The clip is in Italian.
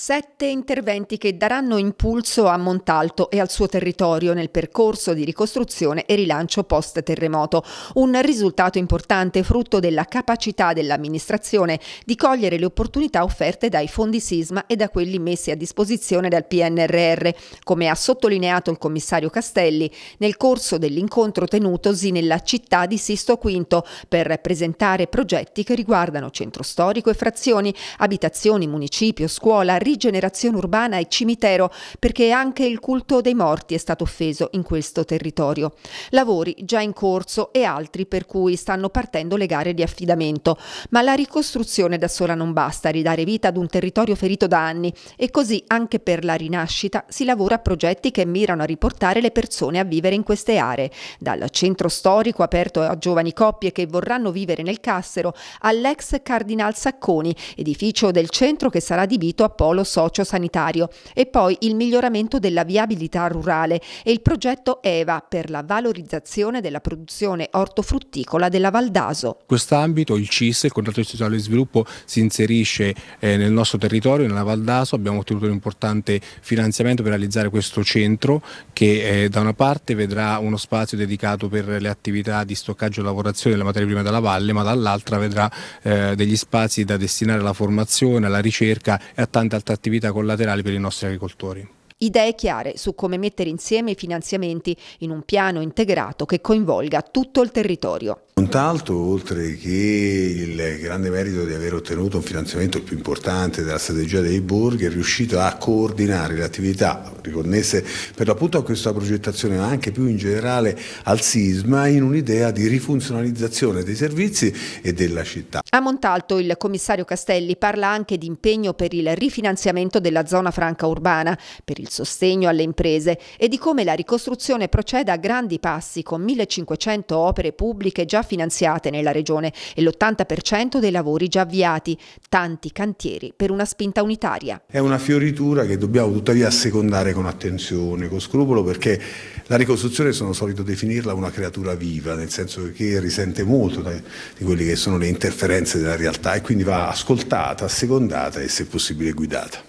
Sette interventi che daranno impulso a Montalto e al suo territorio nel percorso di ricostruzione e rilancio post-terremoto. Un risultato importante frutto della capacità dell'amministrazione di cogliere le opportunità offerte dai fondi sisma e da quelli messi a disposizione dal PNRR, come ha sottolineato il commissario Castelli nel corso dell'incontro tenutosi nella città di Sisto V per presentare progetti che riguardano centro storico e frazioni, abitazioni, municipio, scuola, rigenerazione urbana e cimitero perché anche il culto dei morti è stato offeso in questo territorio. Lavori già in corso e altri per cui stanno partendo le gare di affidamento, ma la ricostruzione da sola non basta a ridare vita ad un territorio ferito da anni e così anche per la rinascita si lavora a progetti che mirano a riportare le persone a vivere in queste aree, dal centro storico aperto a giovani coppie che vorranno vivere nel Cassero all'ex Cardinal Sacconi, edificio del centro che sarà adibito a polo ruolo socio e poi il miglioramento della viabilità rurale e il progetto EVA per la valorizzazione della produzione ortofrutticola della Valdaso. Quest'ambito il CIS, il contratto istituzionale di sviluppo, si inserisce eh, nel nostro territorio, nella Valdaso, abbiamo ottenuto un importante finanziamento per realizzare questo centro che eh, da una parte vedrà uno spazio dedicato per le attività di stoccaggio e lavorazione delle materie prime della valle, ma dall'altra vedrà eh, degli spazi da destinare alla formazione, alla ricerca e a tante altre attività collaterali per i nostri agricoltori idee chiare su come mettere insieme i finanziamenti in un piano integrato che coinvolga tutto il territorio. Montalto, oltre che il grande merito di aver ottenuto un finanziamento più importante della strategia dei borghi, è riuscito a coordinare le attività riconnesse per l'appunto a questa progettazione, ma anche più in generale al sisma, in un'idea di rifunzionalizzazione dei servizi e della città. A Montalto il commissario Castelli parla anche di impegno per il rifinanziamento della zona franca urbana, per il il sostegno alle imprese e di come la ricostruzione proceda a grandi passi con 1500 opere pubbliche già finanziate nella regione e l'80% dei lavori già avviati, tanti cantieri per una spinta unitaria. È una fioritura che dobbiamo tuttavia assecondare con attenzione, con scrupolo perché la ricostruzione sono solito definirla una creatura viva, nel senso che risente molto di quelle che sono le interferenze della realtà e quindi va ascoltata, assecondata e se possibile guidata.